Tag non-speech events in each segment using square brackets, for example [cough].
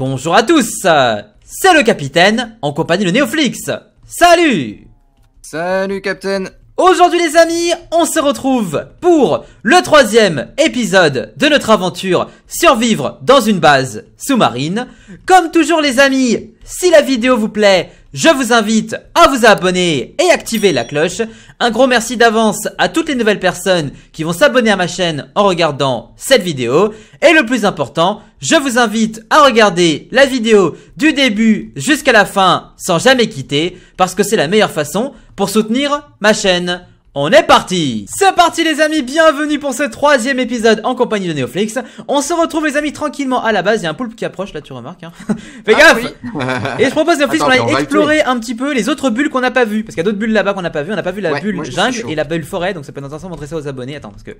Bonjour à tous C'est le capitaine, en compagnie de Neoflix. Salut Salut capitaine Aujourd'hui les amis, on se retrouve pour le troisième épisode de notre aventure Survivre dans une base sous-marine. Comme toujours les amis, si la vidéo vous plaît, je vous invite à vous abonner et activer la cloche. Un gros merci d'avance à toutes les nouvelles personnes qui vont s'abonner à ma chaîne en regardant cette vidéo. Et le plus important, je vous invite à regarder la vidéo du début jusqu'à la fin sans jamais quitter parce que c'est la meilleure façon pour soutenir ma chaîne. On est parti C'est parti les amis, bienvenue pour ce troisième épisode en compagnie de Neoflix. On se retrouve les amis tranquillement à la base, il y a un poulpe qui approche là tu remarques. Hein. [laughs] Fais ah, gaffe Et je propose Neoflix qu'on aille explorer un petit peu les autres bulles qu'on n'a pas vues. Parce qu'il y a d'autres bulles là-bas qu'on n'a pas vues, on n'a pas vu la bulle jungle et la bulle forêt, donc ça peut être intéressant de montrer ça aux abonnés. Attends, parce que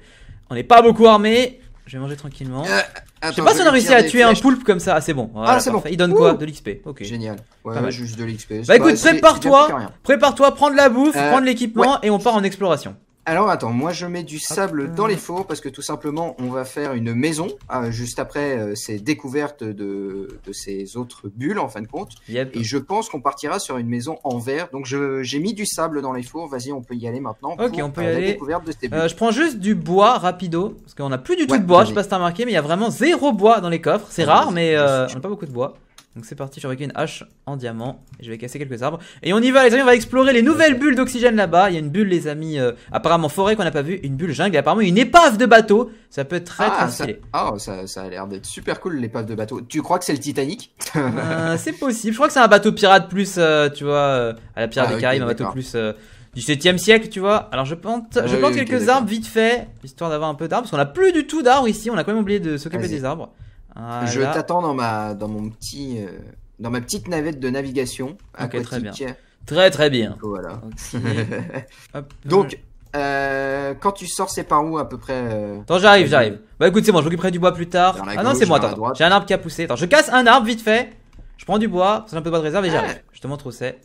on n'est pas beaucoup armés, je vais manger tranquillement. Euh, je sais pas si on a réussi à tuer un poulpe comme ça. Ah, c'est bon. ah, c'est bon. Il donne quoi De l'XP. Ok. Génial. Ouais, juste de l'XP. Bah écoute, prépare-toi. Prépare-toi, prendre la bouffe, euh, prends de l'équipement et on part en exploration. Alors attends, moi je mets du sable dans les fours parce que tout simplement on va faire une maison euh, juste après euh, ces découvertes de, ces autres bulles en fin de compte. Et je pense qu'on partira sur une maison en verre. Donc j'ai mis du sable dans les fours. Vas-y, on peut y aller maintenant. Ok, on peut y euh, aller. je prends juste du bois rapido parce qu'on n'a plus du tout de bois. Je sais pas si t'as remarqué, mais il y a vraiment zéro bois dans les coffres. C'est ah, rare, mais on n'a pas beaucoup de bois. Donc c'est parti, je vais une hache en diamant. Je vais casser quelques arbres. Et on y va les amis, on va explorer les nouvelles bulles d'oxygène là-bas. Il y a une bulle les amis, euh, apparemment forêt qu'on n'a pas vu, une bulle jungle, et apparemment une épave de bateau. Ça peut être très ah, très ça... Ah, oh, ça, a l'air d'être super cool l'épave de bateau. Tu crois que c'est le Titanic ben, [laughs] C'est possible, je crois que c'est un bateau pirate plus, euh, tu vois, euh, à la Pierre ah, des Caraïbes, un bateau plus... du 7 siècle, tu vois. Alors je plante, je plante quelques arbres vite fait, histoire d'avoir un peu d'arbres, parce qu'on a plus du tout d'arbres ici, on a quand même oublié de s'occuper des arbres. Ah je t'attends dans ma dans mon petit euh, dans ma petite navette de navigation Ok très bien. Très très bien. Voilà. [laughs] Donc euh, quand tu sors, c'est par où à peu près euh Attends, j'arrive, j'arrive. Bah écoute, c'est moi, je m'occuperai du bois plus tard. Ah non, c'est moi, attends. J'ai un arbre qui a poussé. Attends, je casse un arbre vite fait. Je prends du bois, c'est un peu de bois de réserve et j'arrive. Je te montre où c'est.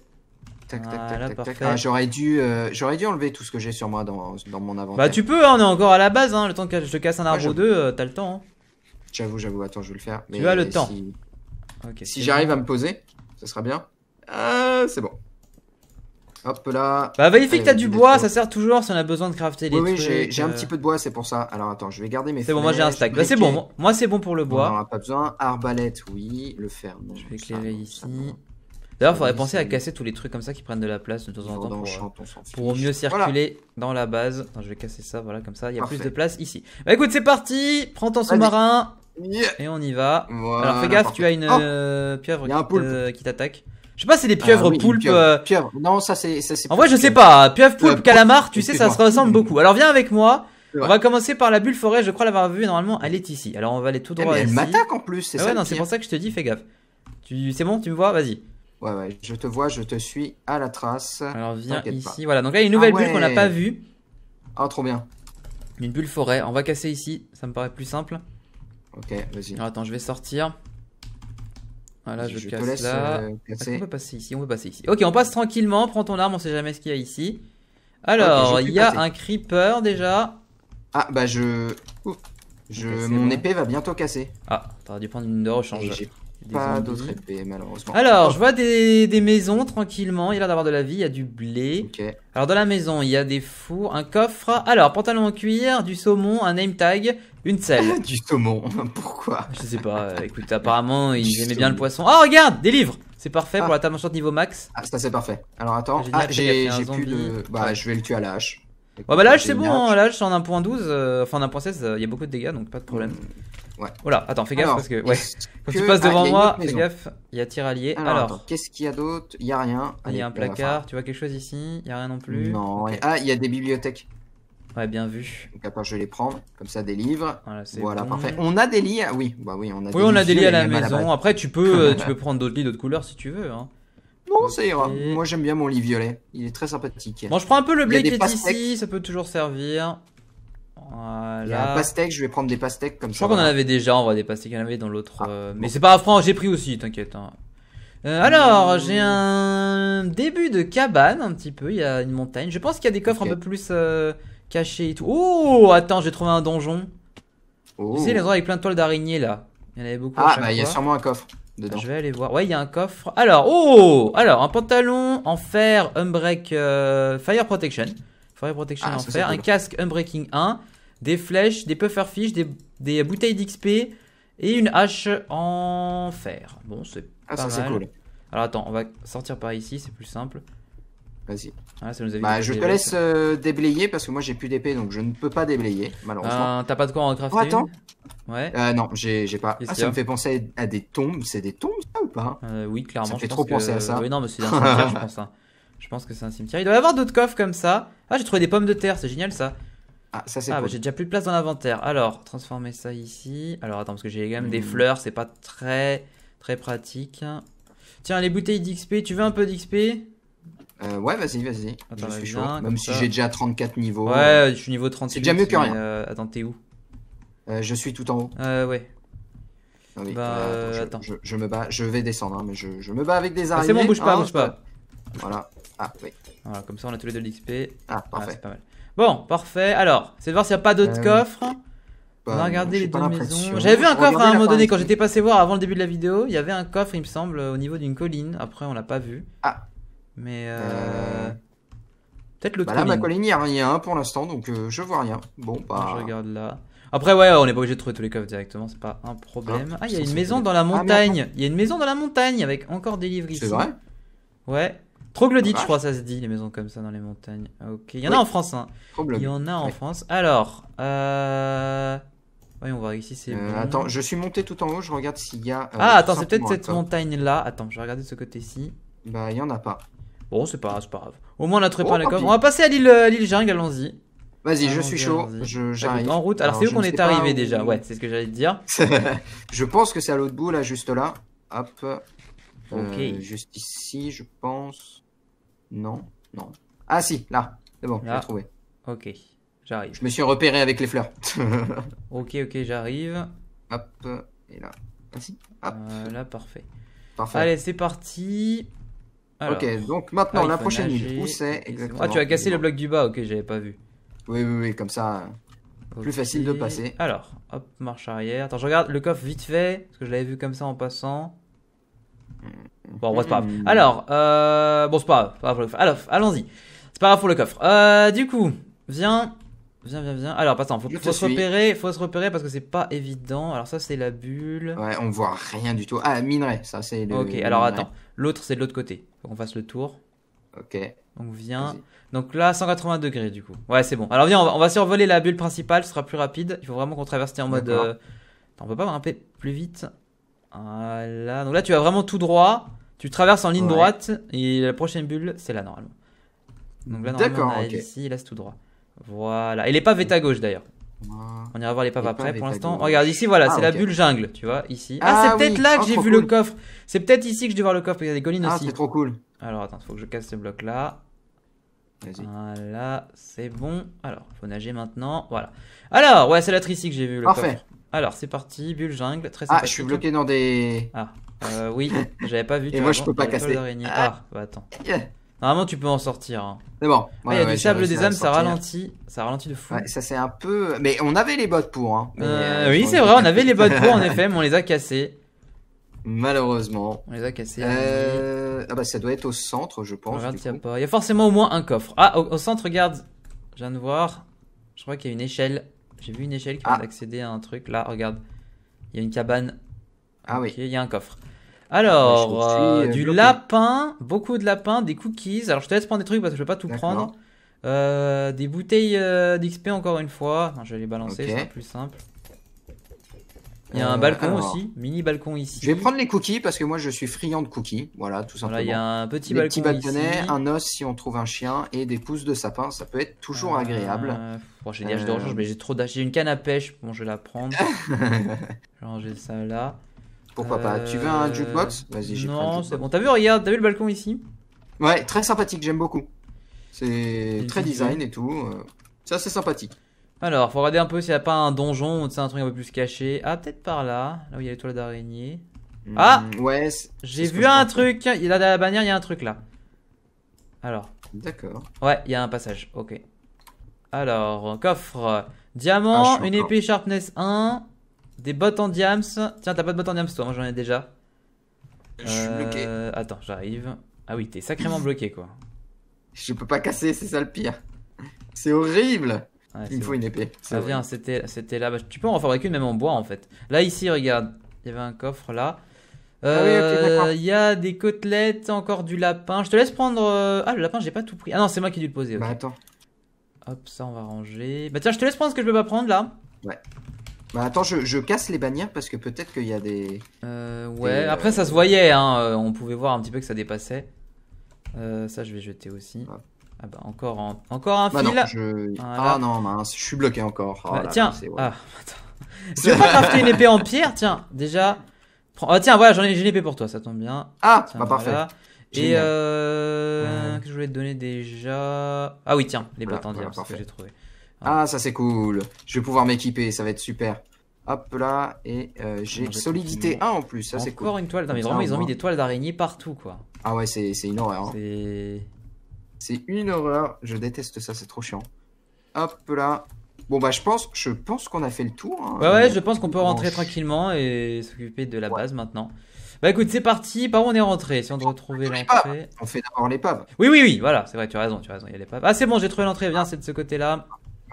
Tac, tac, ah, tac, ah, j'aurais dû, j'aurais dû enlever tout ce que j'ai sur moi dans, dans mon bah, inventaire. Bah tu peux, hein, on est encore à la base. Hein. le temps que je te casse un arbre ou deux, t'as le temps. Hein. J'avoue, j'avoue, attends, je vais le faire. Mais tu as le temps. si j'arrive à me poser, ça sera bien. Euh, c'est bon. Hop là. Bah vérifie que t'as du bois, ça sert toujours si on a besoin de crafter des trucs. Oui, j'ai un euh. petit peu de bois, c'est pour ça. Alors attends, je vais garder mes. C'est bon, moi j'ai un stack. Bah c'est bon, moi c'est bon pour le bois. On pas besoin. Arbalète, oui. Le fer, non. Je vais éclairer ici. D'ailleurs D'ailleurs, faudrait penser à casser tous les trucs comme ça qui prennent de la place de temps en temps pour, euh, mieux circuler dans la base. je vais casser ça, voilà, comme ça, il y a plus de place ici. Bah écoute, c'est parti, prends ton sous-marin, et on y va. Alors fais gaffe, tu as une ah, euh, pieuvre qui t'attaque. Je sais pas, c'est des ah pieuvres poulpes. Euh. Pieuvre. Non, ça c'est. En vrai, je sais pas. Hein. Pieuvre, poulpe, calamar, tu sais, ça se ressemble beaucoup. Alors viens avec moi. On va commencer par la bulle forêt. Je crois l'avoir vue. Normalement, elle est ici. Alors on va aller tout eh droit. Ben, ici. elle m'attaque en plus. C'est ah ça. Ouais, non, c'est pour ça que je te dis, fais gaffe. Tu, c'est bon, tu me vois, vas-y. Ouais, ouais. Je te vois, je te suis à la trace. Alors viens ici. Voilà. Donc là, il y a une nouvelle bulle qu'on n'a pas vue. Ah, trop bien. Une bulle forêt. On va casser ici. Ça me paraît plus simple. Ok, vas-y. attends, je vais sortir. Voilà, je, casse là. Euh, on peut passer ici, on peut passer ici. Ok, on passe tranquillement, prends ton arme, on sait jamais ce qu'il y a ici. Alors, il y a un creeper déjà. Ah, bah je... je... Mon épée va bientôt casser. Ah, t'aurais dû prendre une de rechange. Pas d'autres épées, malheureusement. Alors, je vois des, des maisons tranquillement. Il a l'air d'avoir de la vie, il y a du blé. Alors, dans la maison, il y a des fours, un coffre. Alors, pantalon en cuir, du saumon, un name tag, une selle. [laughs] du saumon, [laughs] pourquoi Je sais pas. Euh, écoute, apparemment, [laughs] il aimait bien le poisson. Oh, regarde, des livres C'est parfait pour ah. la table short niveau max. Ah, ça, c'est parfait. Alors, attends, ah, j'ai plus de. Bah, je vais le tuer à la hache. Ouais, bah l'âge c'est bon, suis en 1.12, enfin en 1.16, euh, il y a beaucoup de dégâts donc pas de problème. Hmm, ouais. Voilà, attends, fais gaffe parce que, ouais. Quand tu passes ah, devant moi, fais gaffe, il y a tir Alors, Alors qu'est-ce qu'il y a d'autre Il y a rien. Il y a un placard, tu vois quelque chose ici Il y a rien non plus. Non, ah, il y a des bibliothèques. Ouais, bien vu. Donc attends, je vais les prendre, comme ça des livres. Voilà, parfait. On a des lits, oui, bah oui, on a. Oui, on a des lits à la maison. Après, tu peux, [laughs] tu peux prendre d'autres lits, d'autres couleurs si tu veux. Hein. Moi, j'aime bien mon lit violet. Il est très sympathique. Bon, je prends un peu le blé qui est ici, ça peut toujours servir. Voilà. Il y a un pastèque, je vais prendre des pastèques comme ça. Je crois qu'on en avait déjà, on va des pastèques, y avait dans l'autre. Ah. Euh, mais c'est pas franc, j'ai pris aussi, t'inquiète. Hein. Euh, alors, mmh. j'ai un début de cabane un petit peu, il y a une montagne. Je pense qu'il y a des coffres un peu plus euh, cachés et tout. Oh, attends, j'ai trouvé un donjon. Vous Tu oh. les endroits avec plein de toiles d'araignées là. Il y en avait beaucoup. Ah, bah il y a sûrement un coffre. Bah, je vais aller voir. Ouais, il y a un coffre. Alors, oh Alors, un pantalon en fer un break euh, Fire Protection. Fire Protection ah, en fer. Un casque Unbreaking 1. Des flèches, des pufferfish, des, des bouteilles d'XP. Et une hache en fer. Bon, c'est ah, pas Cool. Alors attends, on va sortir par ici, c'est plus simple. Vas-y. Ah, bah, je te laisse euh, déblayer parce que moi j'ai plus d'épée donc je ne peux pas déblayer malheureusement. Ah, t'as pas de quoi en crafter oh, attends. Ouais. Euh, non, j'ai pas. Ah, ça me fait penser à des tombes. C'est des tombes ça ou pas euh, Oui, clairement. Ça fait trop penser à ça. Oui, non, mais c'est un cimetière, je pense. Hein. Je pense que c'est un cimetière. Il doit y avoir d'autres coffres comme ça. Ah, j'ai trouvé des pommes de terre, c'est génial ça. Ah, ça c'est ah, bah, J'ai déjà plus de place dans l'inventaire. Alors, transformer ça ici. Alors, attends, parce que j'ai quand même des hmm. fleurs, c'est pas très très pratique. Tiens, les bouteilles d'XP, tu veux un peu d'XP euh, ouais, vas-y, vas-y. je suis hein. Même si j'ai déjà 34 niveaux. Ouais, euh, je suis niveau 36. C'est déjà mieux que rien. Euh, attends, t'es où Je suis tout en haut. ouais. Bah, je, me bats, je vais descendre, hein, mais je, me bats avec des ah, araignées. c'est bon, bouge pas, hein. bouge pas. Voilà. Ah, oui. Voilà, comme ça on a tous les deux de l'XP. Ah, ah, parfait. Bon, parfait. Alors, c'est de voir s'il n'y a pas d'autres coffres. on bah, regarder les deux maisons. J'avais vu un coffre à un moment donné quand j'étais passé voir avant le début de la vidéo. Il y avait un coffre, il me semble, au niveau d'une colline. Après, on l'a pas vu. Ah, mais euh... euh peut-être le Bah là, ma colline, hein, il y, a, rien pour l'instant, donc euh, je vois rien. Bon, bah. Je regarde là. Après, ouais, on n'est pas obligé de trouver tous les coffres directement, c'est pas un problème. Hein, ah, il y a une maison dans la ah, montagne. il y a une maison dans la montagne avec encore des livres ici. C'est vrai Ouais. Troglodyte, je crois, ça se dit, les maisons comme ça dans les montagnes. Ah, ok, il y en a en France, hein. Problème. Il y en a en France. Alors, euh. on voir ici, c'est. Euh, attends, je suis monté tout en haut, je regarde s'il y a. ah, attends, c'est peut-être cette montagne-là. Attends, je vais regarder de ce côté-ci. Bah, il y en a pas. Bon, c'est pas, pas grave. Au moins, on a trouvé oh, pas On va passer à l'île euh, l'île allons-y. Vas-y, je suis chaud. J'arrive. En route. Alors, c'est où qu'on est arrivé déjà Ouais, c'est ce que j'allais te dire. [laughs] je pense que c'est à l'autre bout, là, juste là. Hop. Euh, ok. Juste ici, je pense. Non, non. Ah, si, là. C'est bon, j'ai trouvé. Ok, j'arrive. Je me suis repéré avec les fleurs. [laughs] ok, ok, j'arrive. Hop, et là. si, Hop. Euh, là, parfait. Parfait. Allez, c'est parti. Ok, donc maintenant, ah, la prochaine île, où c'est exactement Ah, tu as cassé le bloc du bas, ok, j'avais pas vu. Oui, oui, oui, comme ça, hein. plus facile de passer. Alors, hop, marche arrière. Attends, je regarde le coffre vite fait, parce que je l'avais vu comme ça en passant. Mm. Bon, c'est pas grave. Mm. Alors, euh, bon, c'est pas grave. Alors, allons-y. C'est pas grave pour le coffre. Euh, du coup, viens, Viens, viens, viens. Alors, attends, faut, faut se repérer, faut se repérer parce que c'est pas évident. Alors, ça, c'est la bulle. Ouais, on voit rien du tout. Ah, minerai, ça, c'est le. Ok, alors attends. L'autre, c'est de l'autre côté. Faut qu'on fasse le tour. Ok. Donc, viens. Donc là, 180 degrés, du coup. Ouais, c'est bon. Alors, viens, on va, survoler la bulle principale, ce sera plus rapide. Il faut vraiment qu'on traverse en mode. Euh, on peut pas grimper plus vite. Voilà. Donc là, tu vas vraiment tout droit. Tu traverses en ligne droite et la prochaine bulle, c'est là, normalement. Donc là, normalement, on a ici, là, c'est tout droit. Voilà. Et l'épave est à gauche d'ailleurs. On ira voir les après. Pour l'instant, regarde ici, voilà, ah, c'est la bulle jungle, tu vois, ici. Ah, ah c'est peut-être là que ah, j'ai vu le coffre. C'est peut-être ici que je vais voir le coffre, il y a des collines aussi. Ah, c'est trop cool. Alors attends, faut que je casse ce bloc là. Voilà, c'est bon. Alors, faut nager maintenant. Voilà. Alors, ouais, c'est la ici que j'ai vu le Parfait. Alors, c'est parti, bulle jungle, très Ah, je suis bloqué dans des. Ah, euh, oui, j'avais pas vu. [laughs] Et moi, je peux pas casser. Ah, bah attends. Normalement, tu peux en sortir. Hein. C'est bon. Ah, il y a du sable des âmes, ça ralentit. Ça ralentit de fou. ça, c'est un peu. Mais on avait les bottes pour. Hein. Euh, euh, oui, c'est vrai, on avait les bottes pour, en [laughs] effet, mais on les a cassées. Malheureusement. On les a cassées Euh... Ah bah ça doit être au centre, je pense. il y, a forcément au moins un coffre. Ah, au, centre, regarde. Je viens de voir. Je crois qu'il y a une échelle. J'ai vu une échelle qui va ah. accéder à un truc. Là, regarde. Il y a une cabane. Ah oui. Il y a un coffre. Ah, alors, euh, euh, du lapin, beaucoup de lapin, des cookies. Alors, je te laisse prendre des trucs parce que je ne peux pas tout prendre. Euh, des bouteilles d'XP encore une fois. je vais les balancer, c'est plus simple. Il y a un balcon aussi, mini balcon ici. Je vais prendre les cookies parce que moi je suis friand de cookies. Voilà, tout simplement. il y a un petit des balcon. ici. un os si on trouve un chien et des pousses de sapin. Ça peut être toujours agréable. Bon, oh, j'ai des mais j'ai trop une canne à pêche. Bon, je vais la prendre. Ranger [laughs] ça là. Pourquoi pas Tu veux un jukebox Vas-y, j'ai Non, c'est bon. T'as vu, regarde, t'as vu le balcon ici Ouais, très sympathique, j'aime beaucoup. C'est très design et tout. Ça, euh. c'est sympathique. Alors, faut regarder un peu s'il n'y a pas un donjon ou un truc un peu plus caché. Ah, peut-être par là, là où il y a les toiles d'araignée. Hmm, ah Ouais. J'ai vu un truc. Il a la bannière, il y a un truc là. Alors. D'accord. Ouais, il y a un passage. Ok. Alors, coffre. Diamant, ah, une épée sharpness 1, des bottes en diams. Tiens, t'as pas de bottes en diams toi, j'en ai déjà. Je suis bloqué. Euh, attends, j'arrive. Ah oui, t'es sacrément bloqué quoi. Je peux pas casser, c'est ça le pire. C'est horrible. Il me faut une épée. Ça ah, vient, c'était là. tu peux en fabriquer une même en bois en fait. Là, ici, regarde. Il y avait un coffre là. Ah euh, il y a des côtelettes, encore du lapin. Je te laisse prendre. Euh, ah, le lapin, j'ai pas tout pris. Ah non, c'est moi qui ai dû le poser. Bah, attends. Hop, ça on va ranger. Bah tiens, je te laisse prendre ce que je peux pas prendre là. Ouais. Bah attends, je, casse les bannières parce que peut-être qu'il y a des... Euh, ouais, euh, après ça se voyait, hein. Euh, on pouvait voir un petit peu que ça dépassait. Euh, ça je vais jeter aussi. Ah, ah bah encore, encore un bah fil non, je... Ah, non, mince, je suis bloqué encore. Oh bah, tiens, ouais. ah, attends. je pas crafter une épée en pierre, tiens, déjà. Ah, tiens, voilà, j'en ai, une épée pour toi, ça tombe bien. Ah, bah, parfait. Et euh... que je voulais te donner déjà... Ah oui, tiens, les bottes en diable, que j'ai trouvé. Ah, ça c'est cool. Je vais pouvoir m'équiper, ça va être super. Hop là, et euh, j'ai solidité 1 en plus, ça c'est cool. Encore une toile, non, mais vraiment ils ont mis des toiles d'araignée partout quoi. Ah ouais, c'est une horreur. Hein. C'est une horreur, je déteste ça, c'est trop chiant. Hop là. Bon bah je pense, je pense qu'on a fait le tour. Hein. Bah ouais je pense qu'on peut rentrer tranquillement et s'occuper de la base maintenant. Bah écoute, c'est parti. Par où on est rentré Si on doit retrouver l'entrée. On fait d'abord l'épave. Oui, oui, oui, voilà, c'est vrai, tu as raison, tu as raison, il y a l'épave. Ah, c'est bon, j'ai trouvé l'entrée, viens, c'est de ce côté-là.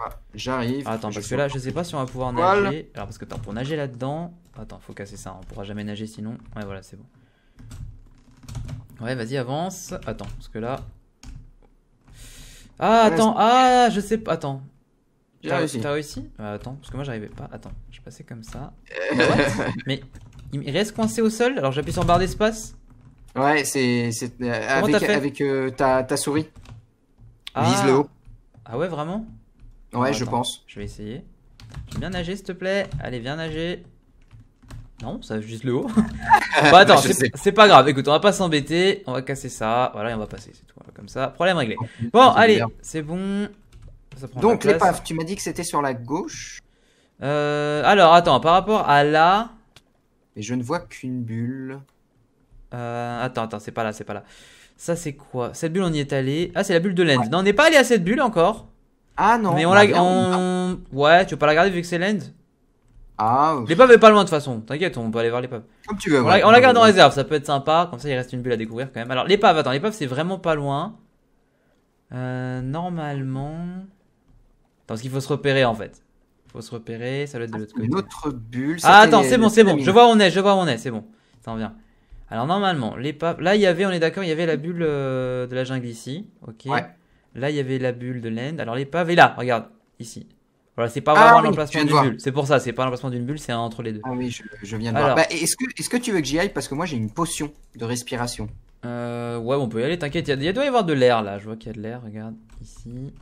Ah, j'arrive. Attends, parce que là, je sais pas si on va pouvoir nager. Alors, parce que attends, pour nager là-dedans. Attends, faut casser ça. On pourra jamais nager sinon. Ouais, voilà, c'est bon. Ouais, vas-y, avance. Attends, parce que là. Ah, attends. Ah, je sais pas. Attends. T'as réussi. Euh, attends, parce que moi, j'arrivais pas. Attends, je passais comme ça. [laughs] Ah Mais il reste coincé au sol. Alors, j'appuie sur barre d'espace. Ouais, c'est. Euh, avec, avec euh, ta, ta souris. Ah. Vise le haut. Ah ouais, vraiment Ouais, oh, je pense. Je vais essayer. Viens bien nager, s'il te plaît Allez, viens nager. Non, ça va juste le haut. [laughs] bah, attends, c'est pas grave. Écoute, on va pas s'embêter. On va casser ça. Voilà, on va passer. C'est tout. Comme ça, problème réglé. Oh, bon, allez, c'est bon. Donc, l'épave, tu m'as dit que c'était sur la gauche euh, Alors, attends, par rapport à là. Mais je ne vois qu'une bulle. Euh, attends, attends, c'est pas là, c'est pas là. Ça, c'est quoi Cette bulle, on y est allé. Ah, c'est la bulle de l'End. Non, on n'est pas allé à cette bulle encore. Ah non. Mais on, bah, la. Ouais, tu veux pas la garder vu que c'est l'end Ah. Les papes est pas loin de toute façon. T'inquiète, on peut aller voir les Comme tu veux. On, la... garde en réserve, ça peut être sympa. Comme ça, il reste une bulle à découvrir quand même. Alors, les attends, les c'est vraiment pas loin. Euh, normalement. Attends, parce qu'il faut se repérer en fait. Faut se repérer, ça doit être de l'autre ah, côté. Une autre bulle. Ah attends, c'est bon, c'est bon. Je vois où on est, je vois où on est, c'est bon. Attends, revient. Alors normalement, les Là, il y avait, on est d'accord, il y avait la bulle euh, de la jungle ici. Ok. Ouais. Là, il y avait la bulle de l'end. Alors l'épave pavés, là, regarde, ici. Voilà, c'est pas vraiment ah l'emplacement d'une bulle. C'est pour ça, c'est pas l'emplacement d'une bulle, c'est entre les deux. Ah oui, je, viens de voir. Bah, est-ce que, est que, tu veux que j'y aille Parce que moi j'ai une potion de respiration. Euh, ouais, on peut y aller, t'inquiète. Il, doit y avoir de l'air là. Je vois qu'il y a de l'air, regarde. Ici.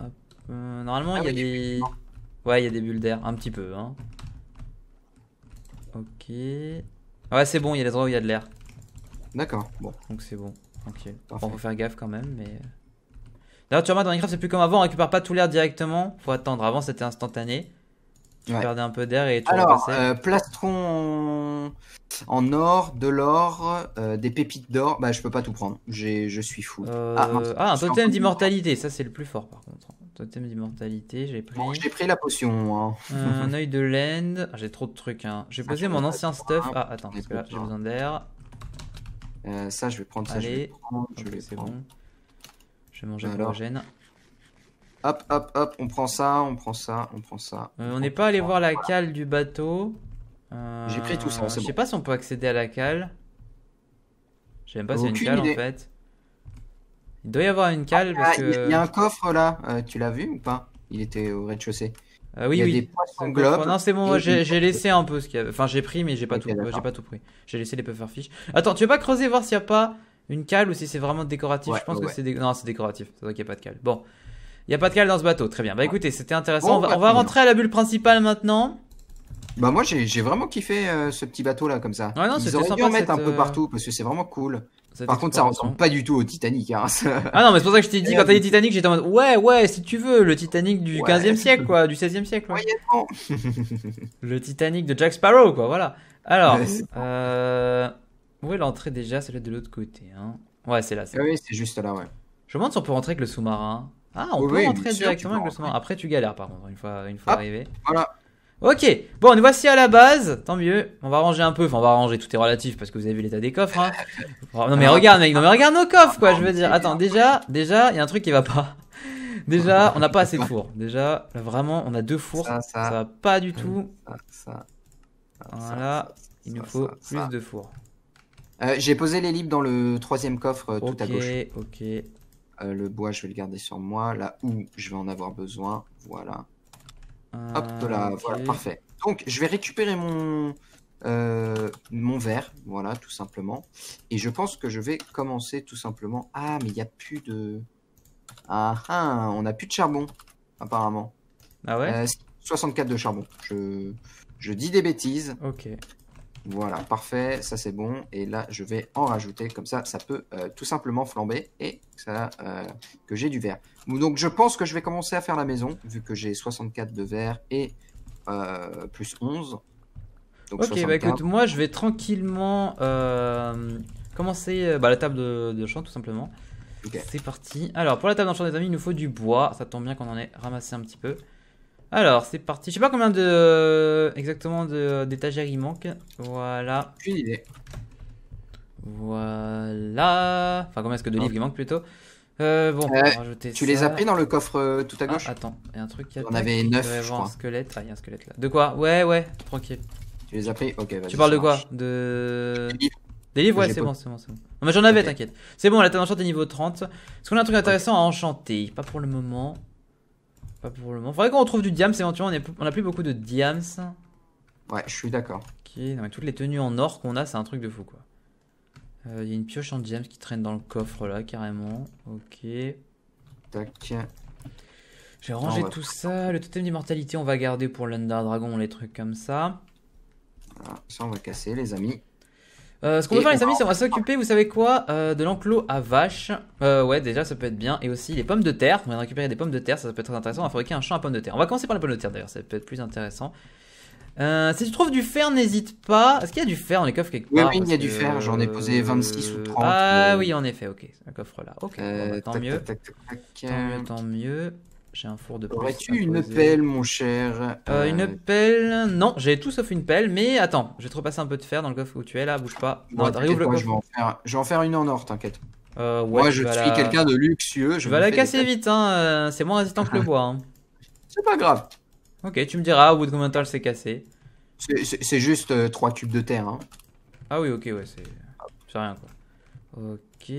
Hop. Euh, normalement, ah il y a des. Ouais, il y a des bulles d'air, un petit peu. Hein. Ok. Ouais, c'est bon, il y a des endroits où il y a de l'air. D'accord, bon. Donc c'est bon, Ok. On faut faire gaffe quand même, mais. D'ailleurs, tu remarques dans Minecraft, c'est plus comme avant, on récupère pas tout l'air directement. Faut attendre. Avant, c'était instantané. Tu ouais. perdais un peu d'air et tout Alors, euh, plastron en or, de l'or, euh, des pépites d'or. Bah, je peux pas tout prendre. Je suis fou. Euh, ah, ah, un totem d'immortalité. Ça, c'est le plus fort par contre. Totem d'immortalité, j'ai pris. j'ai pris la potion. Hein. un [laughs] œil de laine. Ah, j'ai trop de trucs. Hein. J'ai ah, posé mon ancien stuff. Ah, attends, j'ai besoin d'air. ça, je vais prendre ça. Allez, je vais prendre. Bon. Alors. Hop, hop, hop, on prend ça, on prend ça, on prend ça. Euh, on n'est pas allé voir la cale du bateau. Euh, j'ai pris tout ça, Je sais pas si on peut accéder à la cale. Je même pas si une cale en fait. Il doit y avoir une cale ah, parce que... Il y a un coffre là, euh, tu l'as vu ou pas Il était au rez-de-chaussée. Ah oui, il oui. Des Non, c'est bon, j'ai laissé un peu ce qu'il y avait. Enfin, j'ai pris, mais j'ai pas, tout. J'ai pas tout pris. J'ai laissé les pufferfish. Attends, tu veux pas creuser voir s'il y a pas une cale ou si c'est vraiment décoratif. je pense que c'est non, c'est décoratif. C'est vrai qu'il n'y a pas de cale. Bon, il n'y a pas de cale dans ce bateau. Très bien. Bah écoutez, c'était intéressant. Oh, on, va, rentrer à la bulle principale maintenant. Bah moi j'ai vraiment kiffé euh, ce petit bateau là comme ça. non, Ils auraient dû en mettre un peu euh, partout parce que c'est vraiment cool. Par contre ça ressemble pas du tout au Titanic. Hein. [laughs] ah non mais c'est pour ça que je t'ai dit quand t'as dit Titanic j'étais en ouais ouais si tu veux le Titanic du 15e siècle quoi du 16e siècle. Hein. [laughs] le Titanic de Jack Sparrow quoi voilà. Alors euh... Où l'entrée déjà Celle de l'autre côté. Hein. Ouais, c'est ah là. c'est juste là, ouais. Je me demande si on peut rentrer avec le sous-marin. Ah, on peut rentrer directement avec le sous-marin. Après, tu galères par contre, une fois, une fois ah, arrivé. Voilà. Ok, bon, nous voici à la base, tant mieux. On va ranger un peu, enfin, on va ranger, tout est relatif parce que vous avez vu l'état des coffres. Hein. [laughs] non, mais regarde, mec, non, mais regarde nos coffres, quoi, je veux dire. Attends, déjà, déjà, il y a un truc qui va pas. [laughs] Déjà, on n'a pas assez de fours. Déjà, vraiment, on a deux fours, ça, va pas du tout. voilà, il nous faut plus de fours. Euh, j'ai posé les libres dans le troisième coffre euh, tout à gauche. Ok, ok. Euh, le bois, je vais le garder sur moi, là où je vais en avoir besoin. Voilà. Ah, Hop là, voilà, parfait. Donc, je vais récupérer mon, mon verre, voilà, tout simplement. Et je pense que je vais commencer tout simplement. Ah, mais il n'y a plus de. Ah, ah on n'a plus de charbon, apparemment. Ah ouais 64 de charbon. Je, je dis des bêtises. Ok. Voilà, parfait, ça c'est bon. Et là, je vais en rajouter, comme ça, ça peut euh, tout simplement flamber et ça, euh, que j'ai du verre. Donc je pense que je vais commencer à faire la maison, vu que j'ai 64 de verre et euh, plus 11. ok, bah écoute, moi je vais tranquillement commencer bah, la table de, de champ, tout simplement. C'est parti. Alors, pour la table d'enchant des amis, il nous faut du bois. Ça tombe bien qu'on en ait ramassé un petit peu. Alors, c'est parti. Je sais pas combien de exactement d'étagères il manque. Voilà. Une idée. Voilà. Enfin, combien est-ce que de livres il manque plutôt euh, bon, on va euh, tu ça. les as pris dans le coffre euh, tout à ah, gauche Attends, il y a un truc qui On avait 9, je crois. Un squelette. Ah, il y a un squelette là. De quoi Ouais, ouais, tranquille. Tu les as pris Ok, vas-y. Tu parles de quoi De. Des livres, Ouais, c'est bon, c'est bon, c'est bon. Non, mais j'en avais, t'inquiète. C'est bon, la a d'enchant est niveau 30. Est-ce qu'on a un truc intéressant à enchanter Pas pour le moment. Pas pour le moment. Faudrait qu'on trouve du diams éventuellement. On, n'a a plus beaucoup de diams. Ouais, je suis d'accord. Ok, non, mais toutes les tenues en or qu'on a, c'est un truc de fou quoi. Euh, il y a une pioche en diams qui traîne dans le coffre là, carrément. Ok. Tac. J'ai rangé tout ça. Le totem d'immortalité, on va garder pour l'Under Dragon, les trucs comme ça. Ah, ça, on va casser, les amis. Euh, ce qu'on peut faire, les amis, c'est on va s'occuper, vous savez quoi, euh, de l'enclos à vaches. Euh, ouais, déjà, ça peut être bien. Et aussi les pommes de terre. On va récupérer des pommes de terre, ça, peut être très intéressant. On va fabriquer un champ à pommes de terre. On va commencer par les pommes de terre d'ailleurs, ça peut être plus intéressant. si tu trouves du fer, n'hésite pas. Est-ce qu'il y a du fer dans les coffres quelque part Oui, il y a du fer. J'en ai posé 26 ou 30. Ah oui, en effet, ok. Un coffre là. Ok, bah, tant mieux. Tant mieux, tant mieux. J'ai un four de Aurais-tu une pelle, mon cher euh, euh, Une pelle Non, j'ai tout sauf une pelle, mais attends, je vais te repasser un peu de fer dans le coffre où tu es là, bouge pas. Non, Je vais, en faire... une en or, t'inquiète. Euh, ouais, Moi, je suis quelqu'un de luxueux. Je vais la casser vite, hein, c'est moins résistant que le [laughs] bois. Hein. C'est pas grave. Ok, tu me diras au bout de combien de temps elle s'est cassée. C'est juste 3 cubes de terre. Hein. Ah oui, ok, ouais, c'est rien quoi. Ok.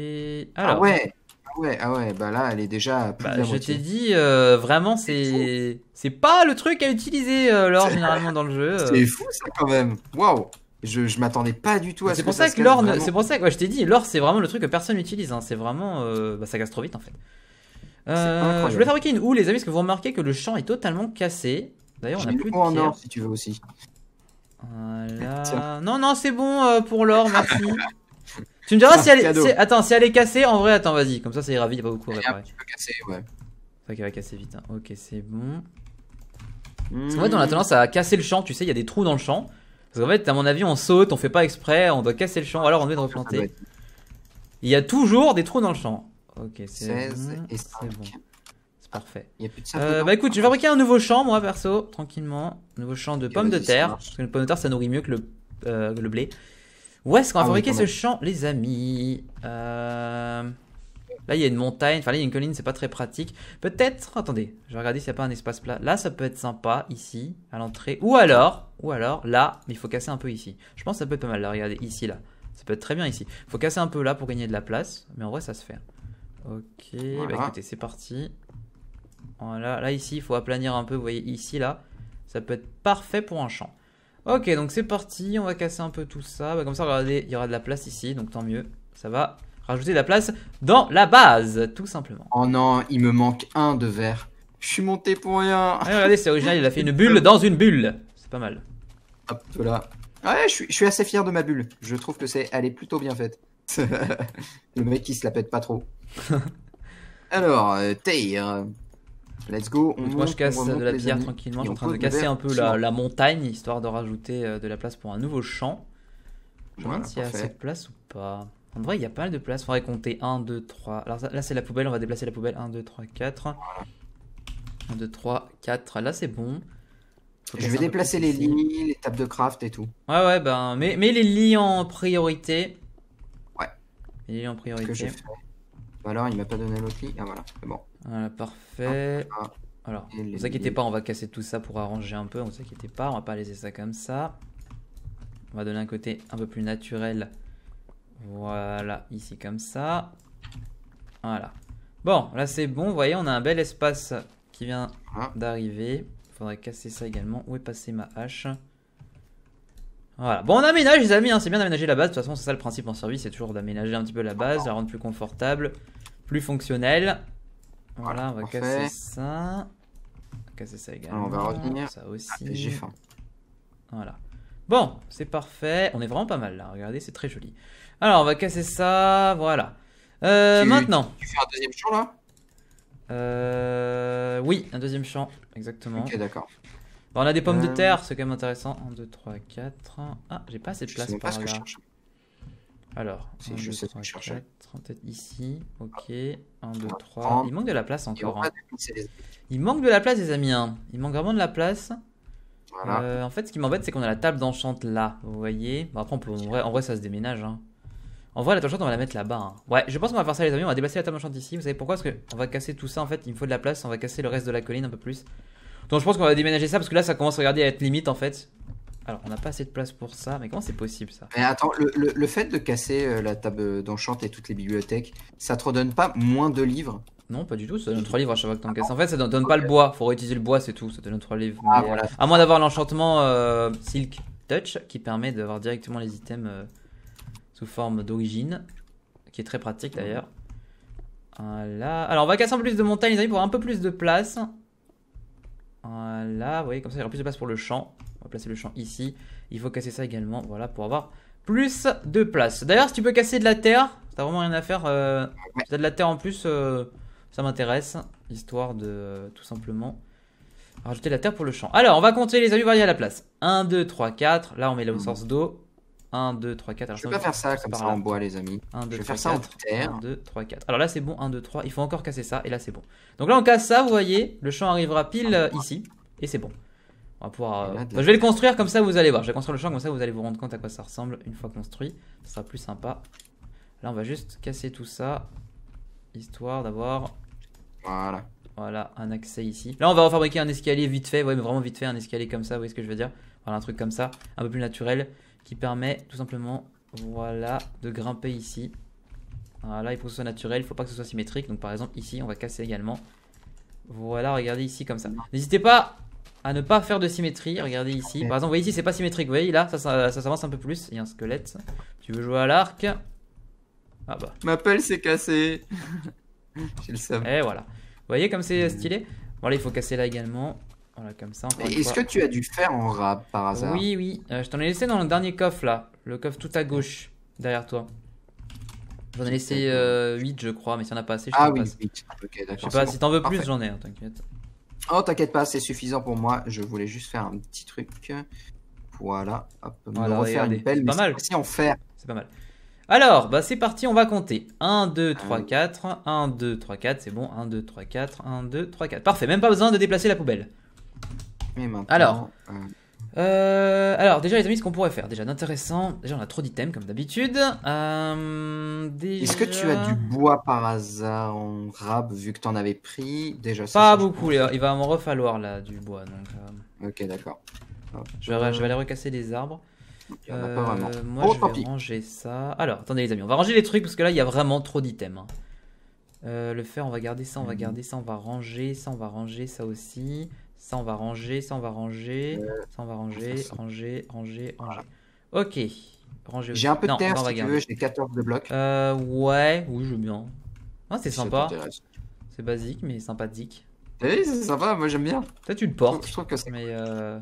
Ah alors, ah ouais ah ouais, ah ouais, bah là, elle est déjà plus bah, Je t'ai dit, euh, vraiment, c'est c'est pas le truc à utiliser euh, l'or généralement dans le jeu. Euh. C'est fou ça quand même. Waouh. Je, m'attendais pas du tout à ça. C'est pour ça que l'or, c'est pour ça que je t'ai dit, l'or c'est vraiment le truc que personne n'utilise. Hein. C'est vraiment, bah, ça casse trop vite en fait. je voulais fabriquer une houle, les amis, parce que vous remarquez que le champ est totalement cassé. D'ailleurs, on a plus de en or si tu veux aussi. Voilà. Non, non, c'est bon pour l'or, merci. [laughs] Tu me diras si elle, si, attends, si elle est cassée, en vrai, attends, vas-y, comme ça ça ira vite, il pas beaucoup à réparer. Elle va casser, ouais. Ok, qu'elle va casser vite, hein. ok, c'est bon. Parce qu'en fait, on a hmm. tendance à casser le champ, tu sais, il y a des trous dans le champ. Parce qu'en fait, à mon avis, on saute, on fait pas exprès, on doit casser le champ, alors on devait de replanter. Il y a toujours des trous dans le champ. Ok, c'est bon. C'est parfait. Euh, bah écoute, je vais fabriquer un nouveau champ, moi perso, tranquillement. Nouveau champ de pommes de terre. Parce que une pomme de terre, ça nourrit mieux que le, euh, le blé. Où est-ce qu'on va ah fabriquer ce champ, les amis euh, Là, il y a une montagne. Enfin, là, il y a une colline, c'est pas très pratique. Peut-être. Attendez, je vais regarder s'il n'y a pas un espace plat. Là, ça peut être sympa, ici, à l'entrée. Ou alors, ou alors, là, mais il faut casser un peu ici. Je pense que ça peut être pas mal, là. Regardez, ici, là. Ça peut être très bien ici. Il faut casser un peu là pour gagner de la place. Mais en vrai, ça se fait. Ok, bah écoutez, c'est parti. Voilà, là, ici, il faut aplanir un peu. Vous voyez, ici, là, ça peut être parfait pour un champ. Ok, donc c'est parti, on va casser un peu tout ça. Bah, comme ça, regardez, il y aura de la place ici, donc tant mieux. Ça va rajouter de la place dans la base, tout simplement. Oh non, il me manque un de verre. Je suis monté pour rien. regardez, c'est original, il a fait une [laughs] bulle dans une bulle. C'est pas mal. Hop voilà. Ouais, je suis, assez fier de ma bulle. Je trouve que c'est, elle est plutôt bien faite. [laughs] Le mec, qui se la pète pas trop. [laughs] Alors, euh, Tay. Let's go. On moi, je casse de la pierre tranquillement. Je suis en train de casser un peu la, montagne histoire de rajouter euh, de la place pour un nouveau champ. Je me demande s'il y a assez de place ou pas. En vrai, il y a pas mal de place. Faudrait compter 1, 2, 3. Alors là, c'est la poubelle. On va déplacer la poubelle. 1, 2, 3, 4. 1, 2, 3, 4. Là, c'est bon. je vais déplacer les lits, les tables de craft et tout. Ouais, ouais, ben. Mais, mais les lits en priorité. Ouais. Les lits en priorité. Que bah, Alors, il m'a pas donné l'autre lit. Ah, voilà. C'est bon. Voilà, parfait. Ah, Alors, ne vous inquiétez pas, on va casser tout ça pour arranger un peu. Ne vous inquiétez pas, on va pas laisser ça comme ça. On va donner un côté un peu plus naturel. Voilà, ici comme ça. Voilà. Bon, là c'est bon. Vous voyez, on a un bel espace qui vient ah. d'arriver. Il faudrait casser ça également. Où est passée ma hache Voilà. Bon, on aménage les amis. Hein. C'est bien d'aménager la base. De toute façon, c'est ça le principe en service. C'est toujours d'aménager un petit peu la base, la rendre plus confortable, plus fonctionnelle. Voilà, on va casser ça. On casser ça également. on va revenir, Ça aussi. J'ai faim. Voilà. Bon, c'est parfait. On est vraiment pas mal là. Regardez, c'est très joli. Alors, on va casser ça. Voilà. Euh, maintenant. Tu fais un deuxième champ là euh, Oui, un deuxième champ. Exactement. Ok, d'accord. on a des pommes de euh. terre, c'est quand même intéressant. 1, 2, 3, 4. Ah, j'ai pas assez de place par là. Alors, je sais 3, ici, ok, 1, 2, 3. Il manque de la place encore. Hein. Il manque de la place, les amis. Hein. Il manque vraiment de la place. Euh, en fait, ce qui m'embête, c'est qu'on a la table d'enchant là. Vous voyez Après, on en, vrai, ça se déménage. Hein. En vrai, la table d'enchant on va la mettre là-bas. Ouais, je pense qu'on va faire ça, les amis. On va déplacer la table d'enchant ici. Vous savez pourquoi Parce qu'on va casser tout ça. En fait, il me faut de la place. On va casser le reste de la colline un peu plus. Donc, je pense qu'on va déménager ça parce que là, ça commence, à regarder à être limite en fait. Alors, on n'a pas assez de place pour ça, mais comment c'est possible ça Mais attends, le, fait de casser euh, la table d'enchant et toutes les bibliothèques, ça te redonne pas moins de livres Non, pas du tout, ça donne 3 livres à chaque fois que en ah casses. En fait, ça ne donne pas le bois, faut réutiliser le bois, c'est tout, ça donne 3 livres. Ah, euh, voilà. À moins d'avoir l'enchantement euh, Silk Touch qui permet d'avoir directement les items sous forme d'origine, qui est très pratique d'ailleurs. Voilà. Alors, on va casser plus de montagnes, les pour un peu plus de place. Voilà, vous voyez, comme ça, il y aura plus de place pour le champ va placer le champ ici. Il faut casser ça également, voilà, pour avoir plus de place. D'ailleurs, si tu peux casser de la terre, t'as vraiment rien à faire. Euh, si t'as de la terre en plus, euh, ça m'intéresse. Histoire de, tout simplement, rajouter de la terre pour le champ. Alors, on va compter les amis, voilà, il y la place. 1, 2, 3, 4. Là, on met la hmm. source d'eau. 1, 2, 3, 4. je vais pas faire ça comme ça en bois, les amis. 1, 2, je vais 3, faire ça 4. en terre. 2, 3, 4. Alors là, c'est bon. 1, 2, 3. Il faut encore casser ça. Et là, c'est bon. Donc là, on casse ça, vous voyez. Le champ arrivera pile euh, ici. Et c'est bon. Euh, je vais le construire comme ça, vous allez voir. Je vais construire le champ comme ça, vous allez vous rendre compte à quoi ça ressemble une fois construit. Ce sera plus sympa. Là, on va juste casser tout ça, histoire d'avoir. Voilà. Voilà, un accès ici. Là, on va refabriquer un escalier vite fait. Oui mais vraiment vite fait, un escalier comme ça, vous voyez ce que je veux dire Voilà, un truc comme ça, un peu plus naturel, qui permet tout simplement, voilà, de grimper ici. Voilà, il faut que ce soit naturel, il faut pas que ce soit symétrique. Donc, par exemple, ici, on va casser également. Voilà, regardez ici comme ça. N'hésitez pas à ne pas faire de symétrie. Regardez ici. Par exemple, vous voyez ici, c'est pas symétrique. Vous voyez là, ça, ça, s'avance un peu plus. Il y a un squelette. Tu veux jouer à l'arc Ah bah. Ma pelle s'est cassée. [laughs] J'ai le seum. Et eh, voilà. Vous voyez comme c'est stylé Bon allez il faut casser là également. Voilà, comme ça. Est-ce que tu as dû faire en rap par hasard Oui, oui. Euh, je t'en ai laissé dans le dernier coffre là. Le coffre tout à gauche, derrière toi. J'en ai laissé 8, euh, je crois, mais si on a pas assez, je ah t'en ah, oui, passe. 8. d'accord je sais pas, si t'en veux plus, j'en ai, t'inquiète. Oh, t'inquiète pas, c'est suffisant pour moi. Je voulais juste faire un petit truc. Voilà, hop, voilà, me refaire une pelle, pas mal. C'est pas mal. Alors, bah c'est parti, on va compter. 1, 2, 3, 4. 1, 2, 3, 4, c'est bon. 1, 2, 3, 4. 1, 2, 3, 4. Parfait, même pas besoin de déplacer la poubelle. maintenant Alors, euh, euh, alors déjà les amis, ce qu'on pourrait faire, déjà d'intéressant, déjà on a trop d'items comme d'habitude. Euh, Est-ce que tu as du bois par hasard en rab vu que t'en avais pris déjà ça, Pas beaucoup, il va m'en refaloir là du bois. Donc, euh. Ok d'accord. Je, vais aller recasser les arbres. Moi oh, je vais ranger ça. Alors attendez les amis, on va ranger les trucs parce que là il y a vraiment trop d'items. Hein. le fer, on va garder ça, on va mhm. garder ça, on va ranger ça, on va ranger ça aussi. Ça, on va ranger, ça, on va ranger, ça, on va ranger, ranger, ranger, ranger. Ok. Ranger J'ai un peu de terre, si tu veux, j'ai 14 de blocs. Euh, ouais, oui, je veux bien. Ah, c'est sympa. C'est basique, mais sympathique. Oui, c'est sympa, moi j'aime bien. Peut-être une porte Je trouve que c'est. Mais. Euh,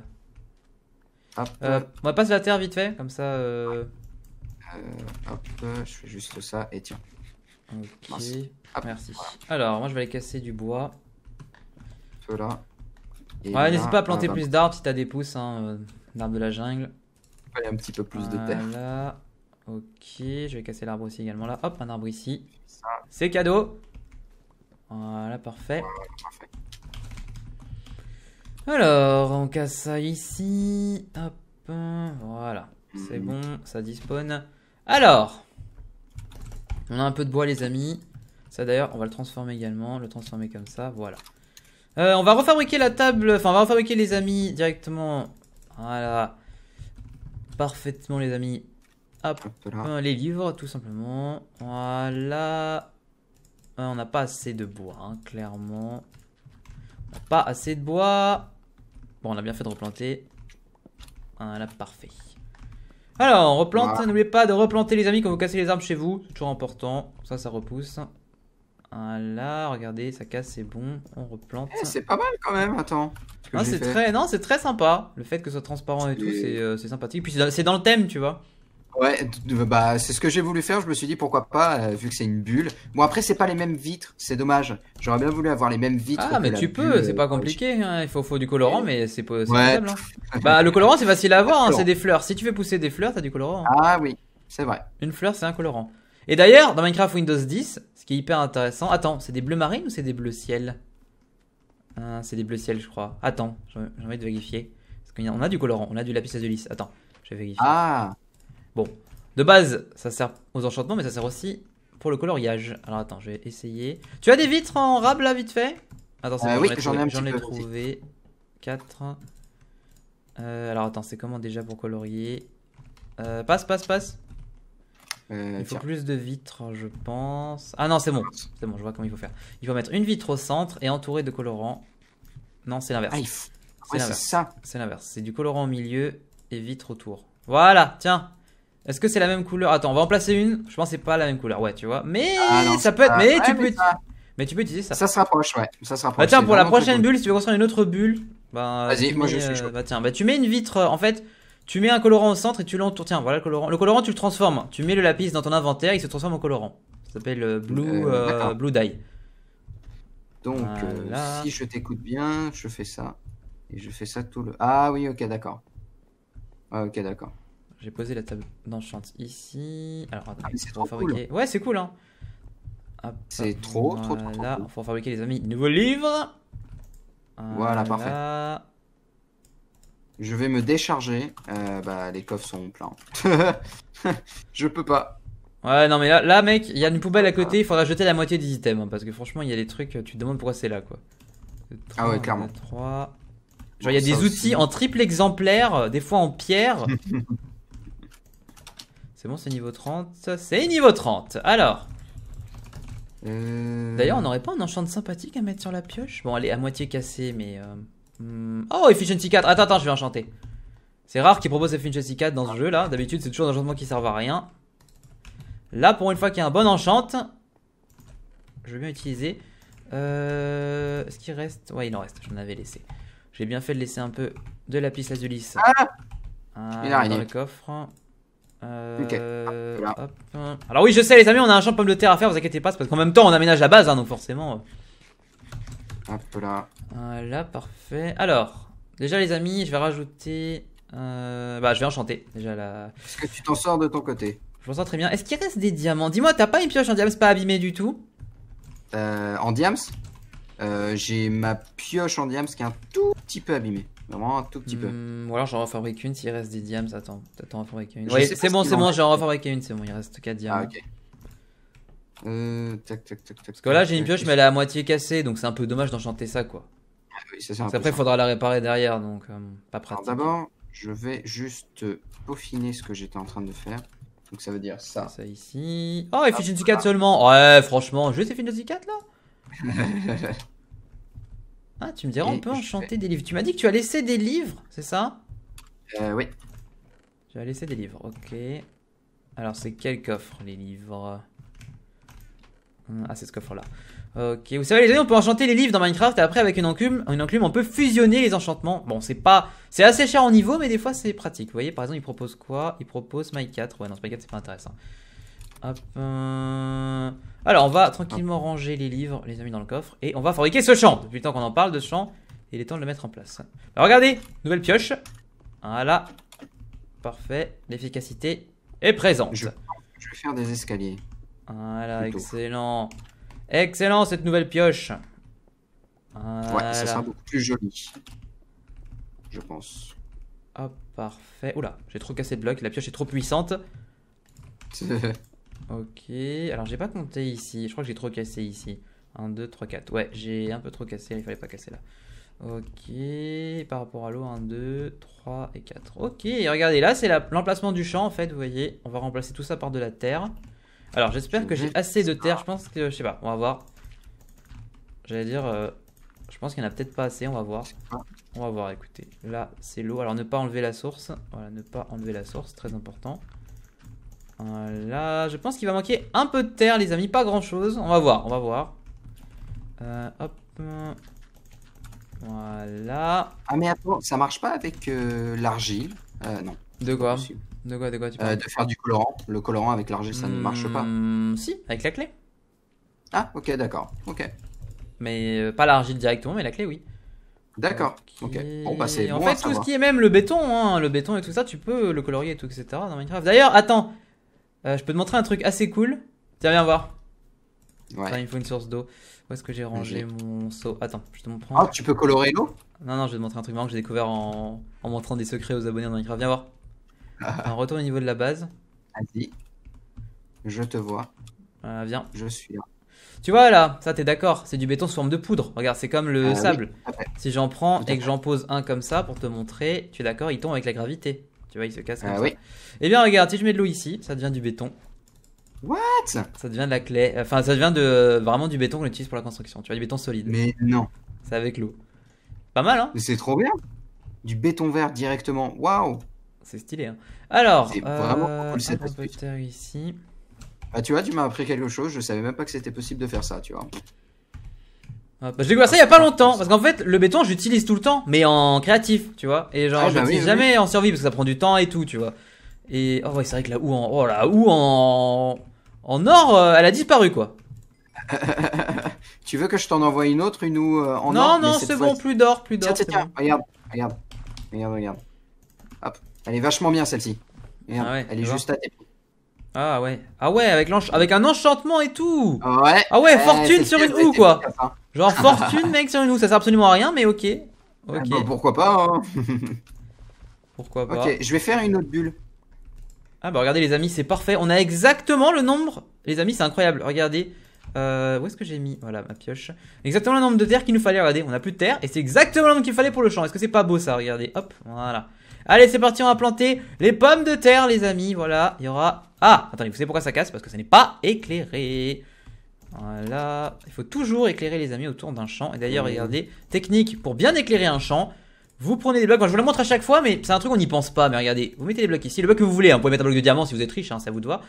euh, on va passer la terre vite fait, comme ça. hop, je fais juste ça et tiens. Ok. Merci. Merci. Alors, moi je vais aller casser du bois. Voilà ouais, n'hésite pas à planter plus d'arbres si t'as des pousses, hein, euh, d'arbres de la jungle. un petit peu plus de terre. Ok, je vais casser l'arbre aussi également là. Hop, un arbre ici. C'est cadeau. Voilà, parfait. Alors, on casse ça ici. Hop, voilà. C'est mhm. bon, ça dispone Alors, on a un peu de bois, les amis. Ça d'ailleurs, on va le transformer également. Le transformer comme ça, voilà. Euh, on va refabriquer la table, enfin on va refabriquer les amis directement. Voilà. Parfaitement les amis. Hop, euh, les livres tout simplement. Voilà. Euh, on n'a pas assez de bois, hein, clairement. On n'a pas assez de bois. Bon, on a bien fait de replanter. Voilà, parfait. Alors, on replante. N'oubliez pas de replanter les amis quand vous cassez les armes chez vous. toujours important. Ça, ça repousse. Voilà, là. Regardez, ça casse, c'est bon. On replante. Eh, c'est pas mal quand même, attends. Non, ah, c'est très, non, c'est très sympa. Le fait que ce soit transparent et tout, c'est euh, sympathique. Puis c'est dans le thème, tu vois. Ouais, bah c'est ce que j'ai voulu faire. Je me suis dit pourquoi pas, euh, vu que c'est une bulle. Bon après c'est pas les mêmes vitres, c'est dommage. J'aurais bien voulu avoir les mêmes vitres. Ah mais tu peux, c'est pas euh, compliqué. Hein. Il faut, du colorant, mais c'est possible. Hein. [laughs] bah le colorant c'est facile à avoir, hein. c'est des fleurs. Si tu fais pousser des fleurs, t'as du colorant. Ah oui, c'est vrai. Une fleur c'est un colorant. Et d'ailleurs dans Minecraft Windows 10, ce qui est hyper intéressant. Attends, c'est des bleus marines ou c'est des bleus ciel ah, C'est des bleus ciel, je crois. Attends, j'ai envie de vérifier. On a, du colorant, on a du lapis lazuli. Attends, je vais vérifier. Ah Bon, de base, ça sert aux enchantements, mais ça sert aussi pour le coloriage. Alors attends, je vais essayer. Tu as des vitres en rab là, vite fait Attends, c'est euh, oui, j'en ai, trouvé. 4. Euh, alors attends, c'est comment déjà pour colorier euh, Passe, passe, passe. Euh, il faut plus de vitres, je pense. Ah non, c'est bon. C'est bon, je vois comment il faut faire. Il faut mettre une vitre au centre et entourer de colorant. Non, c'est l'inverse. Ah, c'est ça. C'est l'inverse. C'est du colorant au milieu et vitre autour. Voilà, tiens. Est-ce que c'est la même couleur Attends, on va en placer une. Je pense que c'est pas la même couleur. Ouais, tu vois. Mais ah, ça peut être. Mais, tu peux. Mais tu peux utiliser ça. Ça se rapproche, ouais. Ça se rapproche. Bah, tiens, pour la prochaine bulle, si tu veux construire une autre bulle, bah, vas-y, moi je suis. Euh, chaud. Bah tiens, bah tu mets une vitre. En fait, tu mets un colorant au centre et tu l'entoures. Tiens, voilà le colorant. Le colorant, tu le transformes. Tu mets le lapis dans ton inventaire, il se transforme en colorant. Ça s'appelle euh, Blue, euh, euh, Blue Dye. Donc, si je t'écoute bien, je fais ça. Et je fais ça tout le. Ah oui, ok, d'accord. Ah, ok, d'accord. J'ai posé la table d'enchant ici. Alors, attends, ah, Ouais, c'est cool, hein. C'est trop, trop, trop, Là, on va fabriquer, les amis, nouveau livre. Voilà, voilà. parfait. Je vais me décharger. Euh, bah, les coffres sont pleins. [laughs] je peux pas. Ouais, non, mais là, mec, il y a une poubelle à côté. Il faudra jeter la moitié des items. Hein, parce que franchement, il y a des trucs. Tu te demandes pourquoi c'est là, quoi. ah ouais, clairement. 3. Genre, il y a oh, des outils en triple exemplaire, euh, des fois en pierre. [laughs] c'est bon, c'est niveau 30. C'est niveau 30. Alors. Euh. D'ailleurs, on n'aurait pas un enchantement sympathique à mettre sur la pioche Bon, elle est à moitié cassée, mais. Hmm. Oh, Efficiency 4. Attends, attends, je vais enchanter. C'est rare qu'ils proposent Efficiency 4 dans ce jeu là. D'habitude, c'est toujours un enchantement qui servent à rien. Là, pour une fois qu'il y a un bon enchant, je vais bien utiliser. Euh, est-ce qu'il reste Ouais, il en reste. J'en avais laissé. J'ai bien fait de laisser un peu de la piste Ah ah, dans le coffre. Euh, ah, Alors oui, je sais les amis, on a un champ pommes de terre à faire, vous inquiétez pas, parce qu'en même temps on aménage la base, hein, donc forcément... Euh, peu là. Voilà, parfait. Alors, déjà les amis, je vais rajouter... Euh, bah, je vais enchanter déjà là Est-ce que tu t'en sors de ton côté Je m'en sors très bien. Est-ce qu'il reste des diamants Dis-moi, t'as pas une pioche en diamants pas abîmée du tout euh, En diamants euh, J'ai ma pioche en diamants qui est un tout petit peu abîmée. Vraiment un tout petit peu. Hmm, ou alors j'en refabrique une s'il reste des diamants. Attends, attends, refabrique une. Ouais, c'est bon, c'est bon, j'en refabrique une, c'est bon, il reste 4 diamants. Ah, euh, tac, tac, tac, tac. Parce que là, j'ai une pioche, mais elle est à moitié cassée, donc c'est un peu dommage d'enchanter ça, quoi. Ah après, il faudra la réparer derrière, donc euh, pas pratique. D'abord, je vais juste peaufiner ce que j'étais en train de faire. Donc ça veut dire ça. Ça ici. Oh, Efficiency 4 seulement. Ouais, franchement, juste Efficiency 4 là [laughs] Ah, tu me diras, on peut enchanter des livres. Tu m'as dit que tu as laissé des livres, c'est ça Euh, oui. Tu as laissé des livres, ok. Alors, c'est quel coffre, les livres Mmh, ah, c'est ce coffre-là. Ok, vous savez les amis, on peut enchanter les livres dans Minecraft et après avec une enclume, une enclume on peut fusionner les enchantements. Bon, c'est pas... C'est assez cher en niveau, mais des fois c'est pratique. Vous voyez, par exemple, il propose quoi Il propose My 4. Ouais, non, My 4, c'est pas intéressant. Hop, euh, Alors, on va tranquillement ranger les livres, les amis, dans le coffre. Et on va fabriquer ce champ. Depuis le temps qu'on en parle de ce champ, il est temps de le mettre en place. Bah, regardez, nouvelle pioche. Voilà. Parfait. L'efficacité est présente. je vais faire des escaliers. Voilà, excellent. Excellent cette nouvelle pioche. Ouais, ça sera beaucoup plus joli. Je pense. Hop, parfait. Oula, j'ai trop cassé de blocs, la pioche est trop puissante. [laughs] ok, alors j'ai pas compté ici, je crois que j'ai trop cassé ici. 1, 2, 3, 4. Ouais, j'ai un peu trop cassé, il fallait pas casser là. Ok, par rapport à l'eau, 1, 2, 3 et 4. Ok, regardez, là c'est l'emplacement du champ en fait, vous voyez. On va remplacer tout ça par de la terre. Alors, j'espère que j'ai assez de terre. Je pense que, je sais pas, on va voir. J'allais dire, euh, je pense qu'il y en a peut-être pas assez, on va voir. On va voir, écoutez. Là, c'est l'eau. Alors, ne pas enlever la source. Voilà, ne pas enlever la source, très important. Voilà, je pense qu'il va manquer un peu de terre, les amis. Pas grand-chose. On va voir, on va voir. Euh, hop. Voilà. Ah mais attends, ça marche pas avec euh, l'argile euh, Non. De quoi de quoi, de quoi tu euh, parles De faire du colorant. Le colorant avec l'argile, ça ne marche pas. Hmm, si, avec la clé. Ah, ok, d'accord. Ok. Mais euh, pas l'argile directement, mais la clé, oui. D'accord. Ok. Bon, bah, c'est En fait, tout ce qui est même le béton, hein, le béton et tout ça, tu peux le colorier et tout, etc. dans Minecraft. D'ailleurs, attends, euh, je peux te montrer un truc assez cool. Tiens, viens voir. Ouais. il me faut une source d'eau. Où est-ce que j'ai rangé mon seau Attends, je te montre. Ah, tu peux colorer l'eau Non, non, je vais te montrer un truc marrant que j'ai découvert en... en montrant des secrets aux abonnés dans Minecraft. Viens voir. [laughs] un retour au niveau de la base. Vas-y. Je te vois. Euh, viens. Je suis là. Tu vois là, ça t'es d'accord, c'est du béton sous forme de poudre. Regarde, c'est comme le ah sable. Si j'en prends et que j'en pose un comme ça pour te montrer, tu es d'accord, il tombe avec la gravité. Tu vois, il se casse ah comme ça. Oui. Eh bien regarde, si je mets de l'eau ici, ça devient du béton. What Ça devient de la clé. Enfin, ça devient de vraiment du béton qu'on utilise pour la construction. Tu vois, du béton solide. Mais non. C'est avec l'eau. Pas mal, hein Mais c'est trop bien. Du béton vert directement. Waouh c'est stylé. Hein. Alors, vraiment euh, ici. Bah, tu vois, tu m'as appris quelque chose. Je savais même pas que c'était possible de faire ça, tu vois. Ah, bah, je découvert ça il y a pas longtemps parce qu'en fait le béton j'utilise tout le temps mais en créatif tu vois et genre ah, je bah l'utilise jamais en survie parce que ça prend du temps et tout tu vois et oh ouais c'est vrai que la houe en oh la houe en en or euh, elle a disparu quoi [laughs] tu veux que je t'en envoie une autre une ou euh, en or non non c'est bon plus d'or plus d'or tiens tiens, tiens regarde regarde regarde regarde elle est vachement bien celle-ci. Ah elle est juste à Ah ouais. Ah ouais, avec, un enchantement et tout. Ouais. Ah ouais, eh, fortune sur une ou quoi. Genre [laughs] fortune mec sur une ou ça sert absolument à rien mais OK. Ah OK. pourquoi pas hein. [laughs] Pourquoi pas. OK, je vais faire une autre bulle. Ah bah regardez les amis, c'est parfait. On a exactement le nombre. Les amis, c'est incroyable. Regardez. Euh, où est-ce que j'ai mis Voilà, ma pioche. Exactement le nombre de terres qu'il nous fallait, regardez. On a plus de terre et c'est exactement le nombre qu'il fallait pour le champ. Est-ce que c'est pas beau ça Regardez, hop, voilà. Allez, c'est parti, on va planter les pommes de terre, les amis. Voilà, il y aura... Ah, attendez, vous savez pourquoi ça casse Parce que ça n'est pas éclairé. Voilà. Il faut toujours éclairer, les amis, autour d'un champ. Et d'ailleurs, regardez, technique pour bien éclairer un champ. Vous prenez des blocs, je vous la montre à chaque fois, mais c'est un truc on n'y pense pas. Mais regardez, vous mettez des blocs ici, le bloc que vous voulez. on hein. Vous pouvez mettre un bloc de diamant si vous êtes riche, hein, ça vous doit.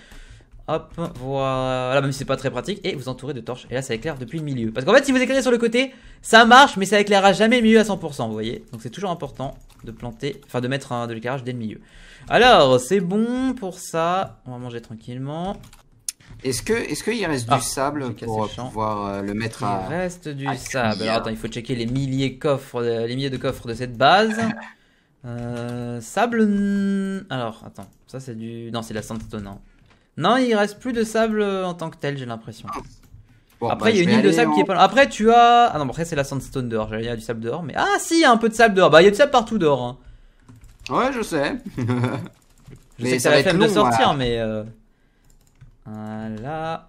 Hop, voilà, même si c'est pas très pratique. Et vous entourez de torches. Et là, ça éclaire depuis le milieu. Parce qu'en fait, si vous éclairez sur le côté, ça marche, mais ça éclairera jamais le milieu à 100%, vous voyez. Donc c'est toujours important de planter, enfin de mettre de l'éclairage dès le milieu. Alors, c'est bon pour ça. On va manger tranquillement. Est-ce que, est-ce qu'il reste du ah, sable pour le pouvoir euh, le mettre à. Il reste du sable. Alors attends, il faut checker les milliers de coffres, euh, les milliers de coffres de cette base. [laughs] euh, sable. Alors attends, ça c'est du. Non, c'est de la sandstone. Hein. Non, il reste plus de sable euh, en tant que tel, j'ai l'impression. Ah. après, bah, il y a une île de sable qui est pas Après, tu as. Ah non, après, c'est la sandstone dehors. J'allais dire du sable dehors, mais. Ah si, il y a un peu de sable dehors. Bah, il y a du sable partout dehors. Hein. Ouais, je sais. [laughs] je sais que ça va être long, de sortir, mais. Euh, voilà.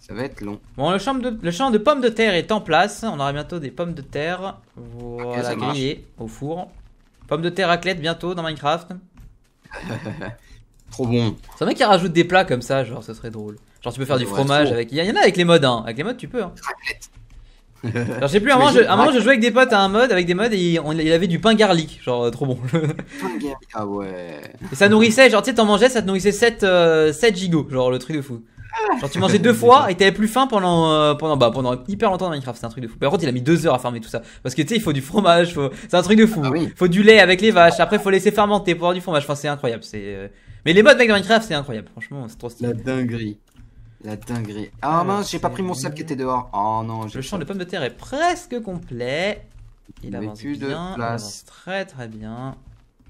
Ça va être long. Bon, le champ, de, pommes de terre est en place. On aura bientôt des pommes de terre. Voilà, grillées au four. Pommes de terre à raclette bientôt dans Minecraft. [laughs] Trop bon. C'est un mec qui rajoute des plats comme ça, genre, ce serait drôle. Genre, tu peux faire du fromage avec. Il y en a avec les modes, hein. Avec les modes, tu peux. Hein. Genre, je sais plus, à un moment, je, je jouais avec des potes à un mode, avec des modes, et il, avait du pain garlic, genre euh, trop bon. [laughs] ah ouais. Et ça nourrissait, genre, tu sais, t'en mangeais, ça te nourrissait 7, 7 euh, gigots, genre le truc de fou. Genre tu mangeais deux fois et t'avais plus faim pendant euh, pendant bah pendant hyper longtemps dans Minecraft, c'est un truc de fou. Par contre, il a mis deux heures à fermer tout ça parce que tu sais, il faut du fromage, faut... c'est un truc de fou. Ah il Faut du lait avec les vaches, après faut laisser fermenter pour avoir du fromage. Enfin, c'est incroyable. C'est euh, mais les modes mec dans Minecraft, c'est incroyable. Franchement, c'est trop stylé. La dinguerie. La dinguerie. Ah, ah mince, j'ai pas pris mon sable qui était dehors. Oh non. Le champ de pommes de terre est presque complet. Il avance plus bien. De Il très très bien.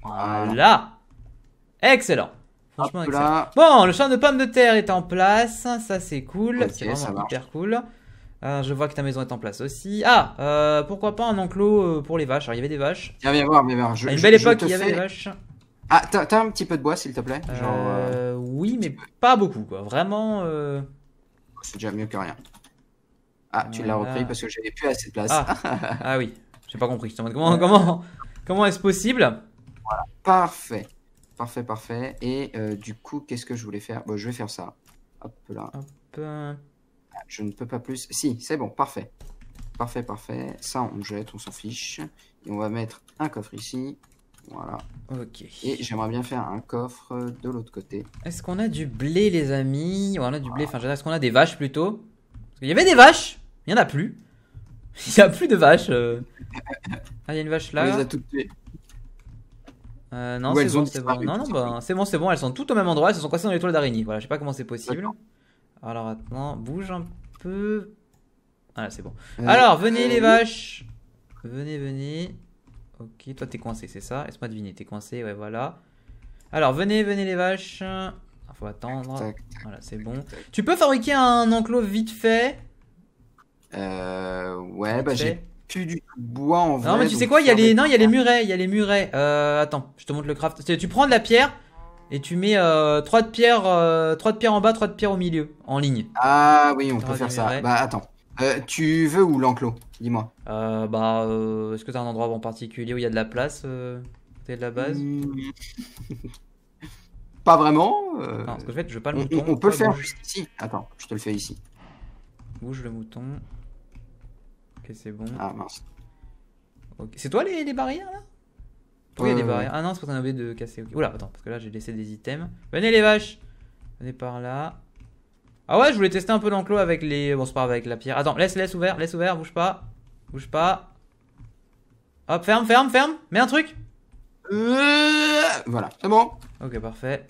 Voilà. Excellent bon, le champ de pommes de terre est en place. Ça, c'est cool. c'est vraiment hyper cool. Euh, je vois que ta maison est en place aussi. Ah, euh, pourquoi pas un enclos euh, pour les vaches. Alors, il y avait des vaches. Tiens, viens voir, viens voir. une belle époque, il y avait des vaches. Ah, t'as un petit peu de bois, s'il te plaît Genre, Oui, mais pas beaucoup, quoi. Vraiment. Oh, c'est déjà mieux que rien. Ah, tu l'as repris parce que j'avais plus assez de place. Ah, [laughs] ah oui, j'ai pas compris. Comment, comment, comment est-ce possible Voilà, parfait. Parfait, parfait. Et euh, du coup, qu'est-ce que je voulais faire bon, Je vais faire ça. Hop là. Je ne peux pas plus. Si, c'est bon, parfait. Parfait, parfait. Ça, on jette, on s'en fiche. Et on va mettre un coffre ici. Voilà. Ok. Et j'aimerais bien faire un coffre de l'autre côté. Est-ce qu'on a du blé, les amis On a du blé, enfin, est-ce qu'on a des vaches plutôt Il y avait des vaches Il n'y en a plus. [laughs] Il n'y a plus de vaches. Euh. ah, il y a une vache là. On les a euh, non, c'est bon, c'est bon. bah, c'est bon, c'est bon, elles sont toutes au même endroit, elles se sont coincées dans les toiles d'araignée. Voilà, je sais pas comment c'est possible. Alors maintenant bouge un peu. ah c'est bon. Euh, Alors, venez euh, les vaches. Venez, venez. Ok, toi t'es coincé, c'est ça Laisse-moi deviner, t'es coincé, ouais, voilà. Alors, venez, venez les vaches. Ah, faut attendre. Voilà, c'est bon. Tu peux fabriquer un enclos vite fait euh, ouais, bah j'ai plus du bois en vrai. Non, mais tu sais quoi, il y a les, non, il y les murets, il y a les murets. Euh, attends, je te montre le craft. Tu prends de la pierre et tu mets 3 euh, de pierre, euh, de pierre en bas, 3 de pierre au milieu, en ligne. Ah oui, on peut faire ça. Bah attends. Euh, tu veux où l'enclos Dis-moi. Euh, bah, est-ce que t'as un endroit en particulier où il y a de la place T'es de la base hmm. [laughs] Pas vraiment. Non ce que je vais, je veux pas le on, On, peut le faire juste ici. Attends, je te le fais ici. Bouge le mouton c'est bon. Ah mince. C'est toi les, barrières là euh, barrières Ah non, c'est parce qu'on oublié de casser. Oula, attends, parce que là j'ai laissé des items. Venez les vaches Venez par là. Ah ouais, je voulais tester un peu l'enclos avec les. Bon, c'est pas avec la pierre. Attends, laisse, laisse ouvert, laisse ouvert, bouge pas. Bouge pas. Hop, ferme, ferme, ferme. Mets un truc. Euh, voilà, c'est bon. Ok, parfait.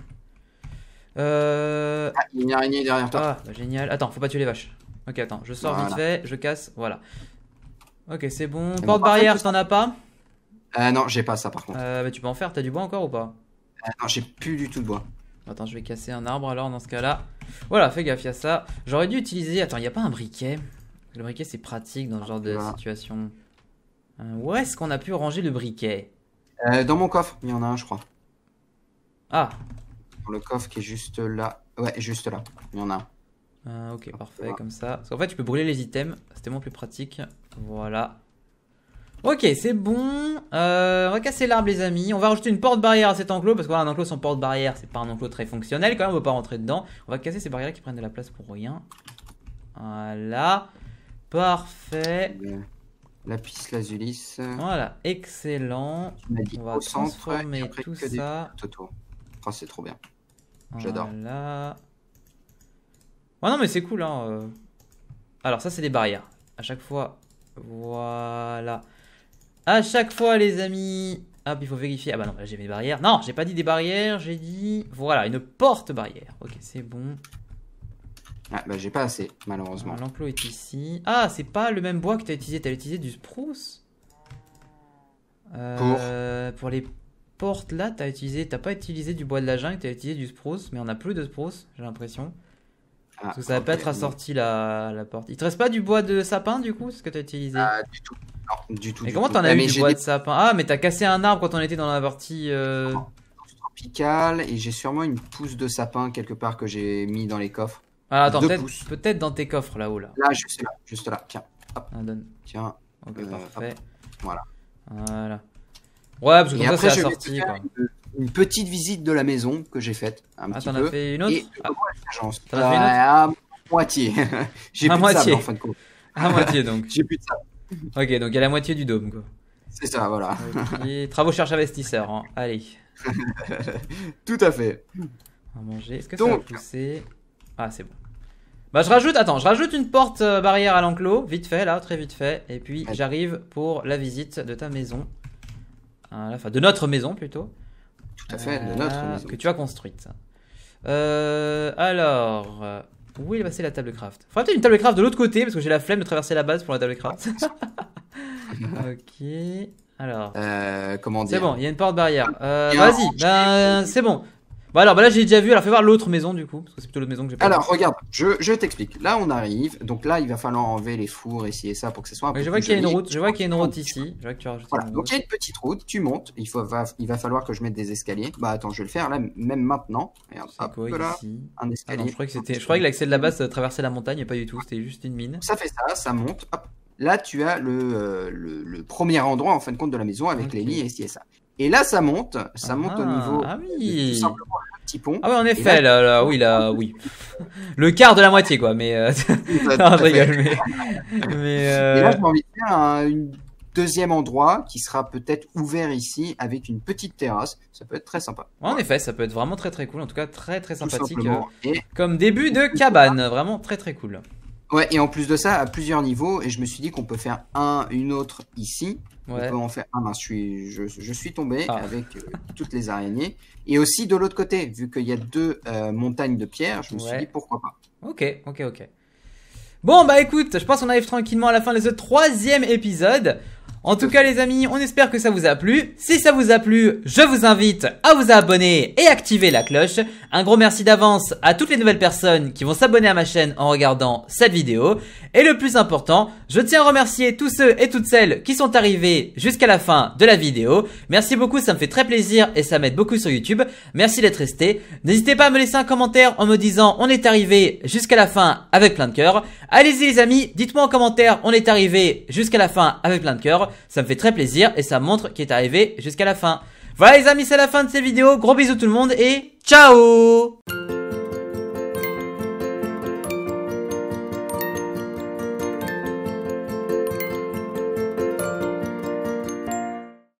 Euh, ah, il y a une araignée derrière toi. Ah, génial. Attends, faut pas tuer les vaches. Ok, attends, je sors vite fait, je casse, voilà. Ok, c'est bon. Porte-barrière, t'en as pas euh, Non, j'ai pas ça par contre. Euh, mais bah, tu peux en faire, t'as du bois encore ou pas euh, Non, j'ai plus du tout de bois. Attends, je vais casser un arbre alors dans ce cas-là. Voilà, fais gaffe, à ça. J'aurais dû utiliser. Attends, il a pas un briquet Le briquet, c'est pratique dans ce genre de ah. situation. Euh, où est-ce qu'on a pu ranger le briquet Euh Dans mon coffre, il y en a un, je crois. Ah Dans le coffre qui est juste là. Ouais, juste là. Il y en a un. Ah, ok, parfait, comme ça. Parce qu'en fait, tu peux brûler les items. c'était tellement plus pratique. Voilà. Ok, c'est bon. on euh, va casser l'arbre, les amis. On va rajouter une porte barrière à cet enclos parce que un enclos sans porte barrière, c'est pas un enclos très fonctionnel. Quand même, on veut pas rentrer dedans. On va casser ces barrières qui prennent de la place pour rien. Voilà. Parfait. La piste la Lazulis. Voilà, excellent. on va transformer tout ça. Oh, c'est trop bien. J'adore. Voilà. Ouais, non, mais c'est cool. Hein, euh. Alors, ça, c'est des barrières. À chaque fois, voilà. À chaque fois, les amis. Hop, ah, il faut vérifier. Ah bah non, j'ai mes barrières. Non, j'ai pas dit des barrières, j'ai dit. Voilà, une porte-barrière. Ok, c'est bon. Ah bah j'ai pas assez, malheureusement. Ah, l'enclos est ici. Ah, c'est pas le même bois que t'as utilisé. T'as utilisé du spruce euh, pour... pour les portes là, t'as utilisé, t'as pas utilisé du bois de la jungle, t'as utilisé du spruce, mais on a plus de spruce, j'ai l'impression. Ah, parce que ça va pas être assorti la, la porte. Il te reste pas du bois de sapin du coup, ce que t'as utilisé Ah, du tout. Non, du tout. Mais comment t'en as ah, mis du bois de sapin Ah, mais t'as cassé un arbre quand on était dans la partie. Euh, Tropicale, et j'ai sûrement une pousse de sapin quelque part que j'ai mis dans les coffres. Ah, attends, peut-être peut dans tes coffres là-haut là. Là, juste là, juste là. Tiens. Hop. Ah, donne. Tiens. Ok, euh, parfait. Voilà. Voilà. Ouais, parce que comme ça, c'est assorti. Quoi une petite visite de la maison que j'ai faite. Un ah, t'en as fait une autre et, ah. une autre à, moitié. [laughs] j'ai plus de sable en fin de compte. À moitié donc. [laughs] j'ai plus de sable. Ok, donc il y a la moitié du dôme quoi. C'est ça, voilà. Travaux cherche investisseur. Hein. Allez. [laughs] Tout à fait. À manger. Est-ce que ça va pousser Ah, c'est bon. Bah je rajoute, attends, je rajoute une porte euh, barrière à l'enclos, vite fait là, très vite fait, et puis j'arrive pour la visite de ta maison, enfin ah, de notre maison plutôt. Tout à fait, de notre ah, maison. Que tu as construite. Euh, alors, euh, où est passée la table craft Faudrait peut-être une table craft de l'autre côté, parce que j'ai la flemme de traverser la base pour la table craft. [laughs] ok. Alors. Euh, comment dire C'est bon, il y a une porte barrière. Vas-y, ben, c'est bon. Bon bah alors bah là j'ai déjà vu, alors fais voir l'autre maison du coup, parce que c'est plutôt l'autre maison que j'ai Alors regarde, je, je t'explique. Là on arrive, donc là il va falloir enlever les fours, et essayer ça pour que ce soit un peu Je vois qu'il y a une route, je vois qu'il y a une route ici. Je donc il y a une petite route, tu montes, il, faut, va, il va falloir que je mette des escaliers. Bah attends, je vais le faire là, même maintenant. Regarde, hop, quoi, ici un ah escalier. je crois que c'était, je que l'accès de la base traversait la montagne, et pas du tout, c'était juste une mine. Ça fait ça, ça monte, hop. Là tu as le, euh, le, premier endroit en fin de compte de la maison avec les lits et ci et ça. Et là, ça monte, ça monte au ah, niveau ah oui. de, tout simplement petit pont. Ah oui, en effet, là, là, oui, là, oui. Le quart de la moitié, quoi. Mais euh, [laughs] bah, non, je rigole. Mais, euh, Et là, je envie un deuxième endroit qui sera peut-être ouvert ici avec une petite terrasse. Ça peut être très sympa. en effet, ça peut être vraiment très très cool. En tout cas, très très sympathique. Euh, comme début de cabane, vraiment très très cool. Ouais, et en plus de ça, à plusieurs niveaux, et je me suis dit qu'on peut faire un, une autre ici. On peut en faire un. Ben, je, suis, je, suis tombé ah. avec euh, toutes les araignées. Et aussi de l'autre côté, vu qu'il y a deux euh, montagnes de pierre, je me suis dit pourquoi pas. Ok, ok, ok. Bon, bah écoute, je pense qu'on arrive tranquillement à la fin de ce troisième épisode. En tout cas les amis, on espère que ça vous a plu. Si ça vous a plu, je vous invite à vous abonner et activer la cloche. Un gros merci d'avance à toutes les nouvelles personnes qui vont s'abonner à ma chaîne en regardant cette vidéo. Et le plus important, je tiens à remercier tous ceux et toutes celles qui sont arrivés jusqu'à la fin de la vidéo. Merci beaucoup, ça me fait très plaisir et ça m'aide beaucoup sur YouTube. Merci d'être resté. N'hésitez pas à me laisser un commentaire en me disant on est arrivé jusqu'à la fin avec plein de cœur. Allez-y les amis, dites-moi en commentaire on est arrivé jusqu'à la fin avec plein de cœur. Ça me fait très plaisir et ça montre qu'il est arrivé jusqu'à la fin. Voilà les amis, c'est la fin de cette vidéo. Gros bisous tout le monde et ciao